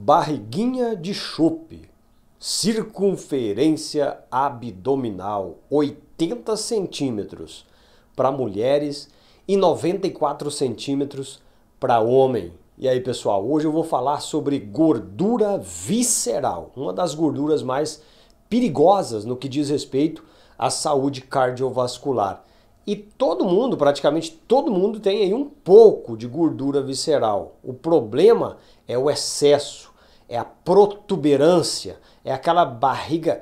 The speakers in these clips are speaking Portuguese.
barriguinha de chope, circunferência abdominal 80 centímetros para mulheres e 94 centímetros para homem. E aí pessoal, hoje eu vou falar sobre gordura visceral, uma das gorduras mais perigosas no que diz respeito à saúde cardiovascular. E todo mundo, praticamente todo mundo, tem aí um pouco de gordura visceral. O problema é o excesso é a protuberância, é aquela barriga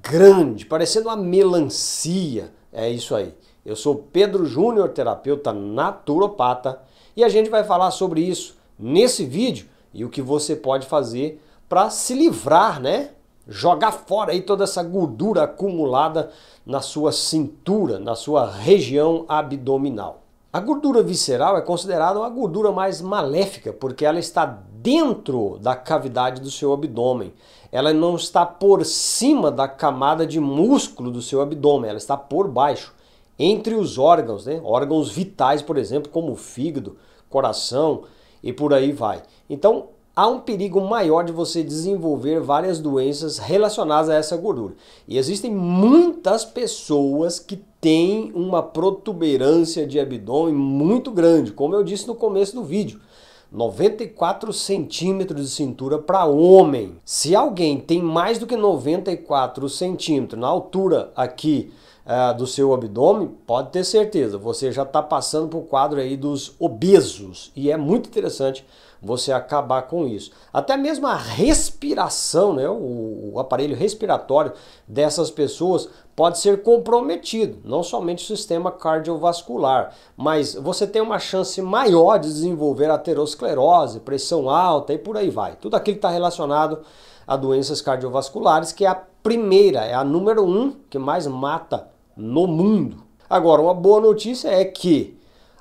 grande, parecendo uma melancia. É isso aí. Eu sou Pedro Júnior, terapeuta naturopata, e a gente vai falar sobre isso nesse vídeo e o que você pode fazer para se livrar, né? Jogar fora aí toda essa gordura acumulada na sua cintura, na sua região abdominal. A gordura visceral é considerada uma gordura mais maléfica porque ela está dentro da cavidade do seu abdômen. Ela não está por cima da camada de músculo do seu abdômen, ela está por baixo, entre os órgãos, né? órgãos vitais, por exemplo, como o fígado, coração e por aí vai. Então, há um perigo maior de você desenvolver várias doenças relacionadas a essa gordura. E existem muitas pessoas que têm uma protuberância de abdômen muito grande, como eu disse no começo do vídeo. 94 centímetros de cintura para homem. Se alguém tem mais do que 94 centímetros na altura aqui uh, do seu abdômen, pode ter certeza, você já está passando para o quadro aí dos obesos. E é muito interessante você acabar com isso. Até mesmo a respiração, né, o, o aparelho respiratório dessas pessoas pode ser comprometido, não somente o sistema cardiovascular, mas você tem uma chance maior de desenvolver aterosclerose, pressão alta e por aí vai. Tudo aquilo que está relacionado a doenças cardiovasculares, que é a primeira, é a número um que mais mata no mundo. Agora, uma boa notícia é que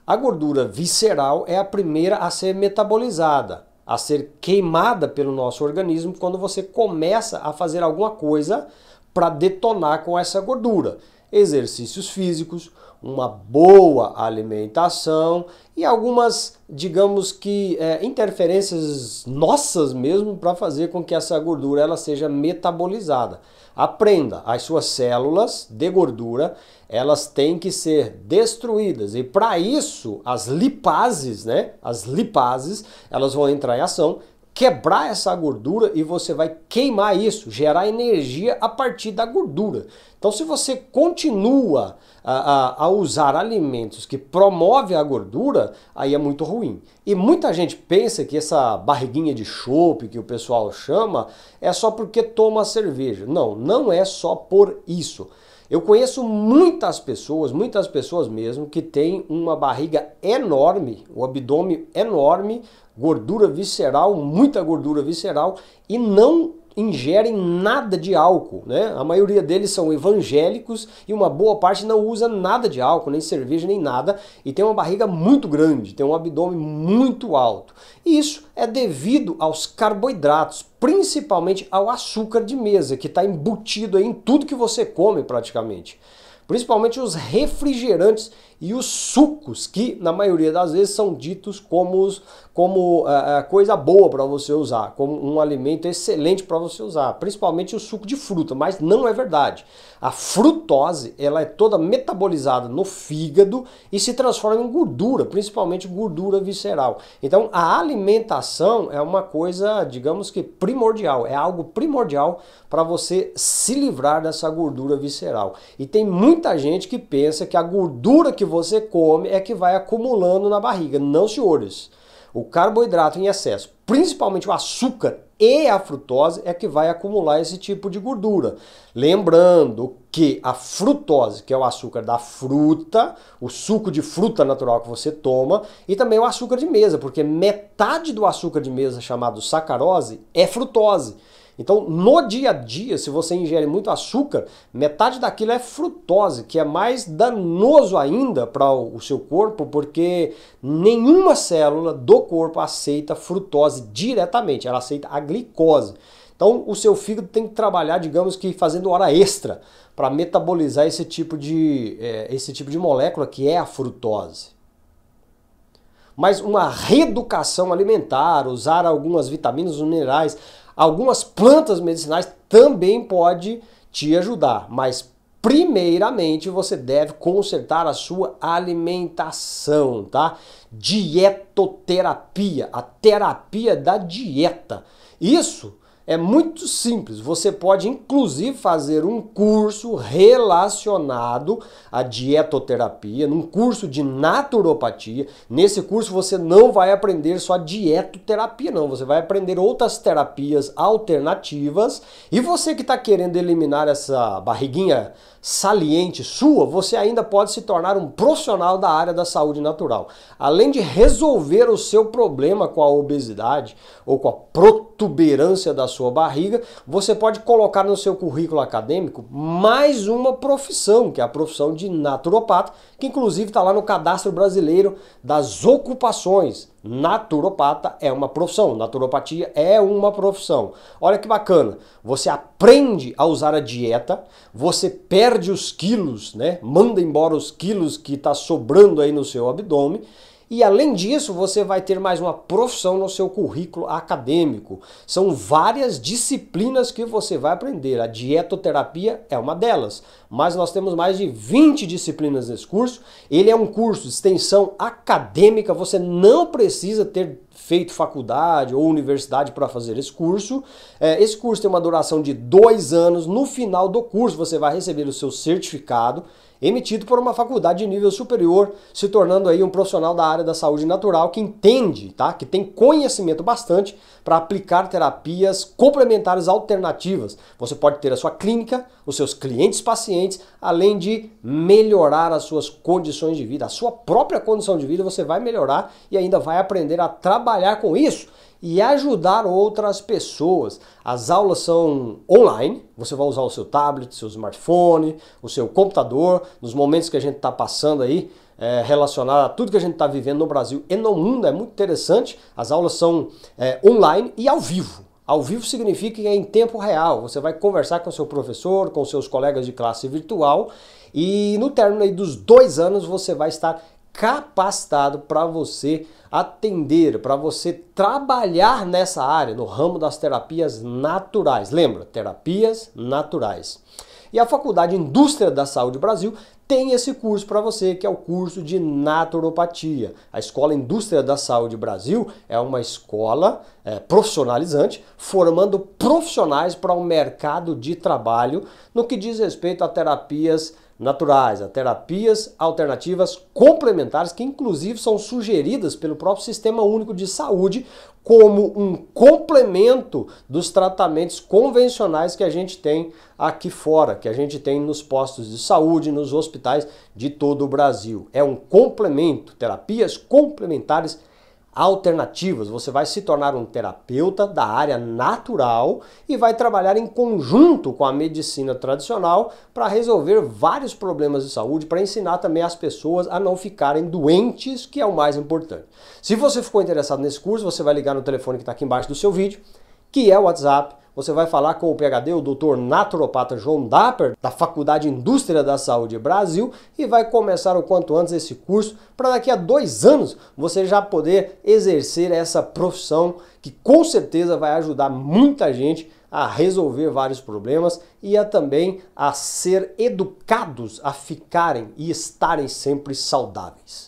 a gordura visceral é a primeira a ser metabolizada, a ser queimada pelo nosso organismo quando você começa a fazer alguma coisa para detonar com essa gordura. Exercícios físicos, uma boa alimentação e algumas, digamos que, é, interferências nossas mesmo para fazer com que essa gordura ela seja metabolizada. Aprenda, as suas células de gordura, elas têm que ser destruídas e para isso as lipases, né, as lipases, elas vão entrar em ação quebrar essa gordura e você vai queimar isso, gerar energia a partir da gordura. Então, se você continua a, a, a, usar alimentos que promovem a gordura, aí é muito ruim. E muita gente pensa que essa barriguinha de chope que o pessoal chama é só porque toma cerveja. Não, não é só por isso. Eu conheço muitas pessoas, muitas pessoas mesmo, que têm uma barriga enorme, o um abdômen enorme, gordura visceral, muita gordura visceral, e não ingerem nada de álcool, né? A maioria deles são evangélicos e uma boa parte não usa nada de álcool, nem cerveja, nem nada, e tem uma barriga muito grande, tem um abdômen muito alto. E isso é devido aos carboidratos, principalmente ao açúcar de mesa, que está embutido em tudo que você come praticamente principalmente os refrigerantes e os sucos, que na maioria das vezes são ditos como, como uh, coisa boa para você usar, como um alimento excelente para você usar, principalmente o suco de fruta, mas não é verdade. A frutose ela é toda metabolizada no fígado e se transforma em gordura, principalmente gordura visceral. Então a alimentação é uma coisa, digamos que primordial, é algo primordial para você se livrar dessa gordura visceral. E tem muito muita gente que pensa que a gordura que você come é que vai acumulando na barriga. Não, senhores. O carboidrato em excesso, principalmente o açúcar e a frutose, é que vai acumular esse tipo de gordura. Lembrando que a frutose, que é o açúcar da fruta, o suco de fruta natural que você toma, e também o açúcar de mesa, porque metade do açúcar de mesa chamado sacarose é frutose. Então, no dia a dia, se você ingere muito açúcar, metade daquilo é frutose, que é mais danoso ainda para o seu corpo, porque nenhuma célula do corpo aceita frutose diretamente, ela aceita a glicose. Então, o seu fígado tem que trabalhar, digamos que fazendo hora extra para metabolizar esse tipo de é, esse tipo de molécula que é a frutose mas uma reeducação alimentar, usar algumas vitaminas minerais, Algumas plantas medicinais também pode te ajudar, mas primeiramente você deve consertar a sua alimentação, tá? Dietoterapia, a terapia da dieta. Isso é muito simples. Você pode inclusive fazer um curso relacionado à dietoterapia, num curso de naturopatia. Nesse curso você não vai aprender só dietoterapia, não. Você vai aprender outras terapias alternativas. E você que está querendo eliminar essa barriguinha saliente sua, você ainda pode se tornar um profissional da área da saúde natural. Além de resolver o seu problema com a obesidade ou com a proteína protuberância da sua barriga, você pode colocar no seu currículo acadêmico mais uma profissão, que é a profissão de naturopata, que inclusive está lá no cadastro brasileiro das ocupações. Naturopata é uma profissão, naturopatia é uma profissão. Olha que bacana, você aprende a usar a dieta, você perde os quilos, né? Manda embora os quilos que está sobrando aí no seu abdômen e além disso, você vai ter mais uma profissão no seu currículo acadêmico. São várias disciplinas que você vai aprender. A dietoterapia é uma delas, mas nós temos mais de 20 disciplinas nesse curso. Ele é um curso de extensão acadêmica, você não precisa ter feito faculdade ou universidade para fazer esse curso. É, esse curso tem uma duração de dois anos. No final do curso, você vai receber o seu certificado emitido por uma faculdade de nível superior, se tornando aí um profissional da área da saúde natural que entende, tá? Que tem conhecimento bastante para aplicar terapias complementares alternativas. Você pode ter a sua clínica, os seus clientes pacientes, além de melhorar as suas condições de vida, a sua própria condição de vida você vai melhorar e ainda vai aprender a trabalhar com isso e ajudar outras pessoas. As aulas são online, você vai usar o seu tablet, seu smartphone, o seu computador, nos momentos que a gente está passando aí, é, relacionado a tudo que a gente está vivendo no Brasil e no mundo, é muito interessante. As aulas são é, online e ao vivo. Ao vivo significa que é em tempo real, você vai conversar com seu professor, com seus colegas de classe virtual e no término dos dois anos você vai estar capacitado para você atender, para você trabalhar nessa área, no ramo das terapias naturais. Lembra, terapias naturais. E a Faculdade Indústria da Saúde Brasil tem esse curso para você, que é o curso de naturopatia. A Escola Indústria da Saúde Brasil é uma escola é, profissionalizante, formando profissionais para o um mercado de trabalho no que diz respeito a terapias naturais, a terapias alternativas complementares, que inclusive são sugeridas pelo próprio Sistema Único de Saúde como um complemento dos tratamentos convencionais que a gente tem aqui fora, que a gente tem nos postos de saúde, nos hospitais hospitais de todo o Brasil. É um complemento, terapias complementares alternativas. Você vai se tornar um terapeuta da área natural e vai trabalhar em conjunto com a medicina tradicional para resolver vários problemas de saúde, para ensinar também as pessoas a não ficarem doentes, que é o mais importante. Se você ficou interessado nesse curso, você vai ligar no telefone que está aqui embaixo do seu vídeo que é o WhatsApp. Você vai falar com o PHD, o doutor naturopata João Dapper, da Faculdade Indústria da Saúde Brasil, e vai começar o quanto antes esse curso, para daqui a dois anos você já poder exercer essa profissão que com certeza vai ajudar muita gente a resolver vários problemas e a também a ser educados a ficarem e estarem sempre saudáveis.